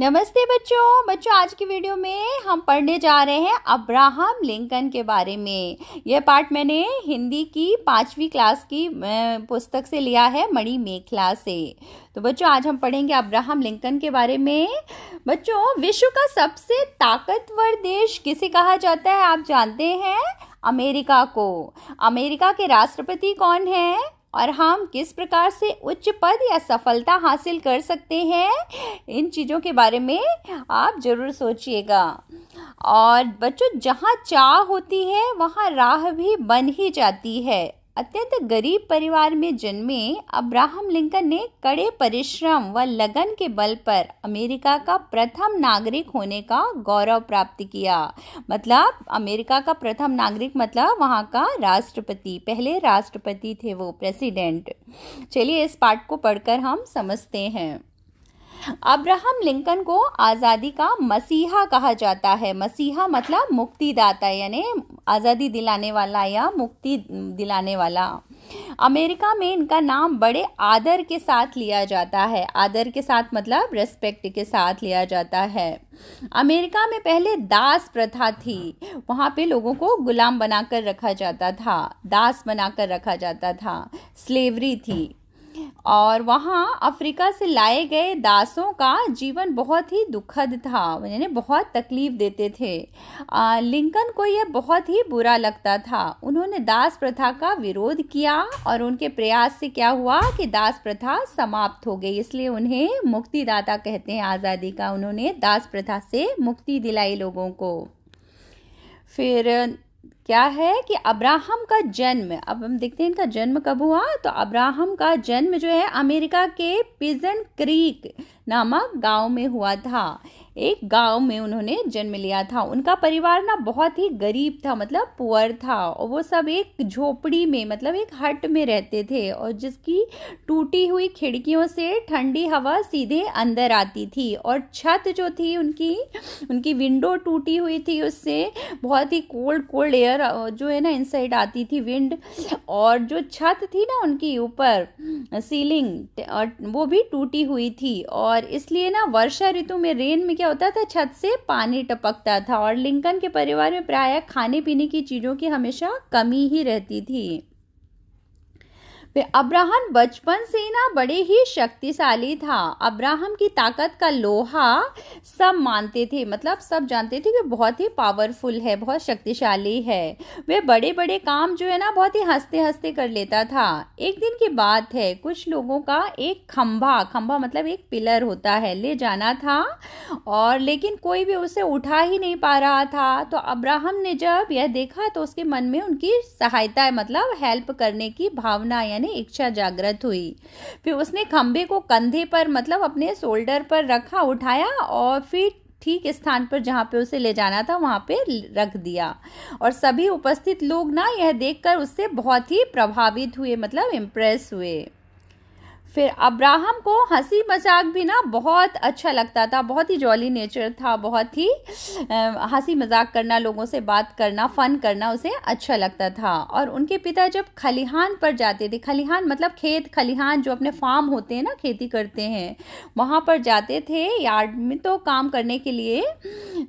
नमस्ते बच्चों बच्चों आज की वीडियो में हम पढ़ने जा रहे हैं अब्राहम लिंकन के बारे में यह पाठ मैंने हिंदी की पाँचवीं क्लास की पुस्तक से लिया है मणि मेखला से तो बच्चों आज हम पढ़ेंगे अब्राहम लिंकन के बारे में बच्चों विश्व का सबसे ताकतवर देश किसे कहा जाता है आप जानते हैं अमेरिका को अमेरिका के राष्ट्रपति कौन है और हम किस प्रकार से उच्च पद या सफलता हासिल कर सकते हैं इन चीज़ों के बारे में आप ज़रूर सोचिएगा और बच्चों जहाँ चाह होती है वहाँ राह भी बन ही जाती है अत्यंत गरीब परिवार में जन्मे अब्राहम लिंकन ने कड़े परिश्रम व लगन के बल पर अमेरिका का प्रथम नागरिक होने का गौरव प्राप्त किया मतलब अमेरिका का प्रथम नागरिक मतलब वहाँ का राष्ट्रपति पहले राष्ट्रपति थे वो प्रेसिडेंट चलिए इस पार्ट को पढ़कर हम समझते हैं अब्राहम लिंकन को आज़ादी का मसीहा कहा जाता है मसीहा मतलब मुक्तिदाता यानी आज़ादी दिलाने वाला या मुक्ति दिलाने वाला अमेरिका में इनका नाम बड़े आदर के साथ लिया जाता है आदर के साथ मतलब रेस्पेक्ट के साथ लिया जाता है अमेरिका में पहले दास प्रथा थी वहाँ पे लोगों को गुलाम बनाकर रखा जाता था दास बनाकर रखा जाता था स्लेवरी थी और वहाँ अफ्रीका से लाए गए दासों का जीवन बहुत ही दुखद था यानी बहुत तकलीफ देते थे आ, लिंकन को यह बहुत ही बुरा लगता था उन्होंने दास प्रथा का विरोध किया और उनके प्रयास से क्या हुआ कि दास प्रथा समाप्त हो गई इसलिए उन्हें मुक्तिदाता कहते हैं आज़ादी का उन्होंने दास प्रथा से मुक्ति दिलाई लोगों को फिर क्या है कि अब्राहम का जन्म अब हम देखते हैं इनका जन्म कब हुआ तो अब्राहम का जन्म जो है अमेरिका के पिजन क्रीक नामक गांव में हुआ था एक गांव में उन्होंने जन्म लिया था उनका परिवार ना बहुत ही गरीब था मतलब पुअर था और वो सब एक झोपड़ी में मतलब एक हट में रहते थे और जिसकी टूटी हुई खिड़कियों से ठंडी हवा सीधे अंदर आती थी और छत जो थी उनकी उनकी विंडो टूटी हुई थी उससे बहुत ही कोल्ड कोल्ड एयर जो है ना इनसाइड आती थी विंड और जो छत थी ना उनकी ऊपर सीलिंग और वो भी टूटी हुई थी और इसलिए ना वर्षा ऋतु में रेन में क्या क्या होता था छत से पानी टपकता था और लिंकन के परिवार में प्रायः खाने पीने की चीज़ों की हमेशा कमी ही रहती थी अब्राहम बचपन से ना बड़े ही शक्तिशाली था अब्राहम की ताकत का लोहा सब मानते थे मतलब सब जानते थे कि बहुत ही पावरफुल है बहुत शक्तिशाली है वे बड़े बड़े काम जो है ना बहुत ही हंसते हंसते कर लेता था एक दिन की बात है कुछ लोगों का एक खम्भा खम्भा मतलब एक पिलर होता है ले जाना था और लेकिन कोई भी उसे उठा ही नहीं पा रहा था तो अब्राहम ने जब यह देखा तो उसके मन में उनकी सहायता मतलब हेल्प करने की भावना यानी में इच्छा जागृत हुई फिर उसने खम्भे को कंधे पर मतलब अपने शोल्डर पर रखा उठाया और फिर ठीक स्थान पर जहाँ पे उसे ले जाना था वहाँ पे रख दिया और सभी उपस्थित लोग ना यह देखकर उससे बहुत ही प्रभावित हुए मतलब इम्प्रेस हुए फिर अब्राहम को हंसी मजाक भी ना बहुत अच्छा लगता था बहुत ही जॉली नेचर था बहुत ही हंसी मजाक करना लोगों से बात करना फ़न करना उसे अच्छा लगता था और उनके पिता जब खलिहान पर जाते थे खलिहान मतलब खेत खलिहान जो अपने फार्म होते हैं ना खेती करते हैं वहाँ पर जाते थे यार्ड में तो काम करने के लिए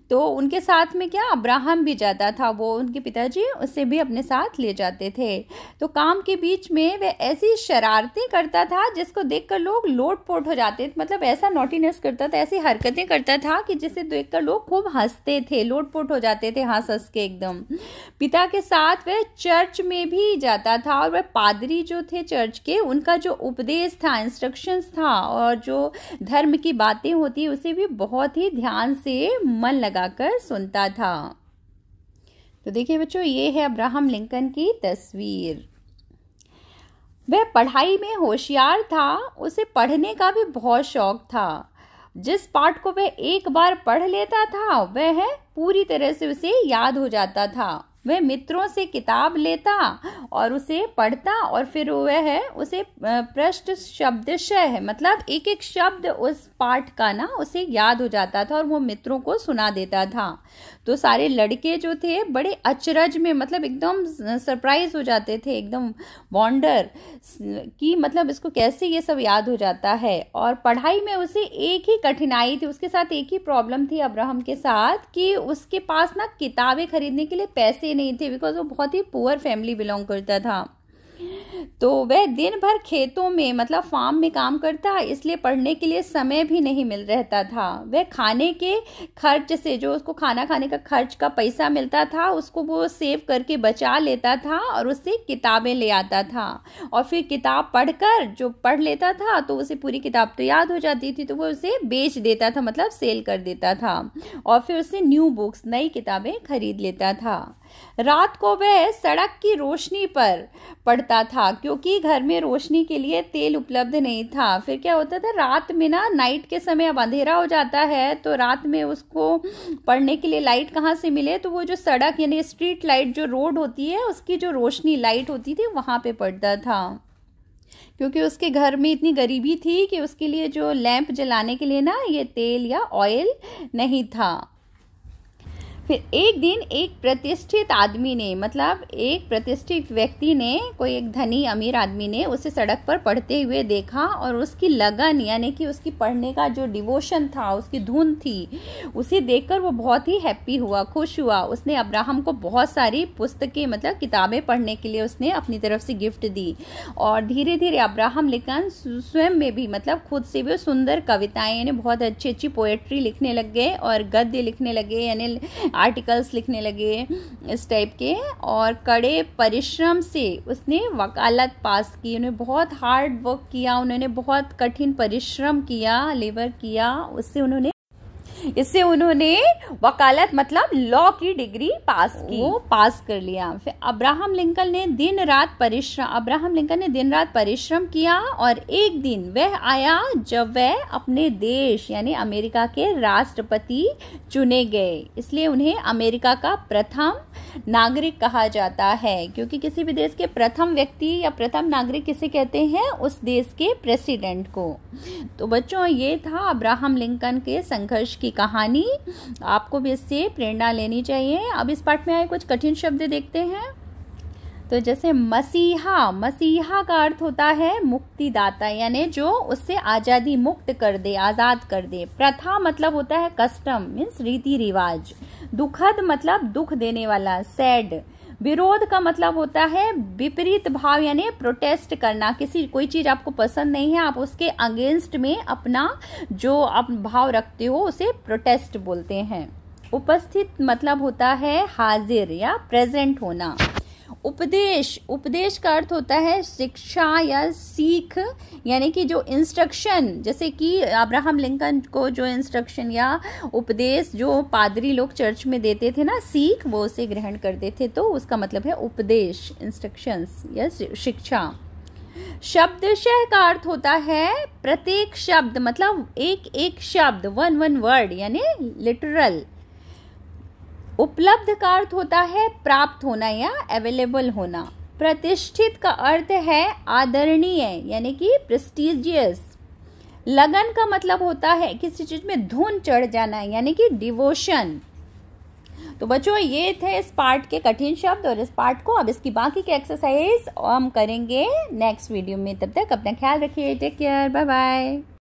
तो उनके साथ में क्या अब्राहम भी जाता था वो उनके पिताजी उसे भी अपने साथ ले जाते थे तो काम के बीच में वह ऐसी शरारतें करता था जिस देख कर लोग लोट पोट हो जाते थे मतलब ऐसा नोटिनेस करता था ऐसी हरकतें करता था कि जिसे कर लोग खूब हंसते थे लोट पोट हो जाते थे हंस हंस के एकदम पिता के साथ वह चर्च में भी जाता था और वह पादरी जो थे चर्च के उनका जो उपदेश था इंस्ट्रक्शन था और जो धर्म की बातें होती है उसे भी बहुत ही ध्यान से मन लगाकर सुनता था तो देखिए बच्चों ये है अब्राहम लिंकन की तस्वीर वह पढ़ाई में होशियार था उसे पढ़ने का भी बहुत शौक था जिस पाठ को वह एक बार पढ़ लेता था वह पूरी तरह से उसे याद हो जाता था वह मित्रों से किताब लेता और उसे पढ़ता और फिर वह है उसे पृष्ठ शब्द है मतलब एक एक शब्द उस पाठ का ना उसे याद हो जाता था और वो मित्रों को सुना देता था तो सारे लड़के जो थे बड़े अचरज में मतलब एकदम सरप्राइज हो जाते थे एकदम वॉन्डर कि मतलब इसको कैसे ये सब याद हो जाता है और पढ़ाई में उसे एक ही कठिनाई थी उसके साथ एक ही प्रॉब्लम थी अब्राहम के साथ कि उसके पास ना किताबें खरीदने के लिए पैसे नहीं थे बिकॉज वो बहुत ही पुअर फैमिली बिलोंग करता था तो वह दिन भर खेतों में मतलब फार्म में काम करता इसलिए पढ़ने के लिए समय भी नहीं मिल रहता था वह खाने के खर्च से जो उसको खाना खाने का खर्च का पैसा मिलता था उसको वो सेव करके बचा लेता था और उससे किताबें ले आता था और फिर किताब पढ़कर जो पढ़ लेता था तो उसे पूरी किताब तो याद हो जाती थी तो वो उसे बेच देता था मतलब सेल कर देता था और फिर उससे न्यू बुक्स नई किताबें खरीद लेता था रात को वह सड़क की रोशनी पर पड़ता था क्योंकि घर में रोशनी के लिए तेल उपलब्ध नहीं था फिर क्या होता था रात में ना नाइट के समय अब अंधेरा हो जाता है तो रात में उसको पढ़ने के लिए लाइट कहाँ से मिले तो वो जो सड़क यानी स्ट्रीट लाइट जो रोड होती है उसकी जो रोशनी लाइट होती थी वहाँ पर पड़ता था क्योंकि उसके घर में इतनी गरीबी थी कि उसके लिए जो लैंप जलाने के लिए ना ये तेल या ऑयल नहीं था फिर एक दिन एक प्रतिष्ठित आदमी ने मतलब एक प्रतिष्ठित व्यक्ति ने कोई एक धनी अमीर आदमी ने उसे सड़क पर पढ़ते हुए देखा और उसकी लगन यानी कि उसकी पढ़ने का जो डिवोशन था उसकी धुन थी उसे देखकर वो बहुत ही हैप्पी हुआ खुश हुआ उसने अब्राहम को बहुत सारी पुस्तकें मतलब किताबें पढ़ने के लिए उसने अपनी तरफ से गिफ्ट दी और धीरे धीरे अब्राहम लिकन स्वयं में भी मतलब खुद से भी सुंदर कविताएँ यानी बहुत अच्छी अच्छी पोएट्री लिखने लग गए और गद्य लिखने लगे यानी आर्टिकल्स लिखने लगे इस टाइप के और कड़े परिश्रम से उसने वकालत पास की उन्हें बहुत हार्ड वर्क किया उन्होंने बहुत कठिन परिश्रम किया लेबर किया उससे उन्होंने इससे उन्होंने वकालत मतलब लॉ की डिग्री पास की वो पास कर लिया फिर अब्राहम लिंकन ने दिन रात परिश्रम अब्राहम लिंकन ने दिन रात परिश्रम किया और एक दिन वह आया जब वह अपने देश यानी अमेरिका के राष्ट्रपति चुने गए इसलिए उन्हें अमेरिका का प्रथम नागरिक कहा जाता है क्योंकि किसी भी देश के प्रथम व्यक्ति या प्रथम नागरिक किसे कहते हैं उस देश के प्रेसिडेंट को तो बच्चों ये था अब्राहम लिंकन के संघर्ष की कहानी आपको भी इससे प्रेरणा लेनी चाहिए अब इस पाठ में आए कुछ कठिन शब्द देखते हैं तो जैसे मसीहा मसीहा का अर्थ होता है मुक्तिदाता यानी जो उससे आज़ादी मुक्त कर दे आज़ाद कर दे प्रथा मतलब होता है कस्टम मीन्स रीति रिवाज दुखद मतलब दुख देने वाला सैड विरोध का मतलब होता है विपरीत भाव यानी प्रोटेस्ट करना किसी कोई चीज़ आपको पसंद नहीं है आप उसके अगेंस्ट में अपना जो आप भाव रखते हो उसे प्रोटेस्ट बोलते हैं उपस्थित मतलब होता है हाजिर या प्रेजेंट होना उपदेश उपदेश का अर्थ होता है शिक्षा या सीख यानी कि जो इंस्ट्रक्शन जैसे कि अब्राहम लिंकन को जो इंस्ट्रक्शन या उपदेश जो पादरी लोग चर्च में देते थे ना सीख वो उसे ग्रहण करते थे तो उसका मतलब है उपदेश इंस्ट्रक्शंस या शिक्षा शब्दशः का अर्थ होता है प्रत्येक शब्द मतलब एक एक शब्द वन वन वर्ड यानी लिटरल उपलब्ध का अर्थ होता है प्राप्त होना या अवेलेबल होना प्रतिष्ठित का अर्थ है आदरणीय यानी कि प्रेस्टिजियस लगन का मतलब होता है किसी चीज में धुन चढ़ जाना यानी कि डिवोशन तो बच्चों ये थे इस पार्ट के कठिन शब्द और इस पार्ट को अब इसकी बाकी की एक्सरसाइज हम करेंगे नेक्स्ट वीडियो में तब तक अपना ख्याल रखिए टेक केयर बाय बाय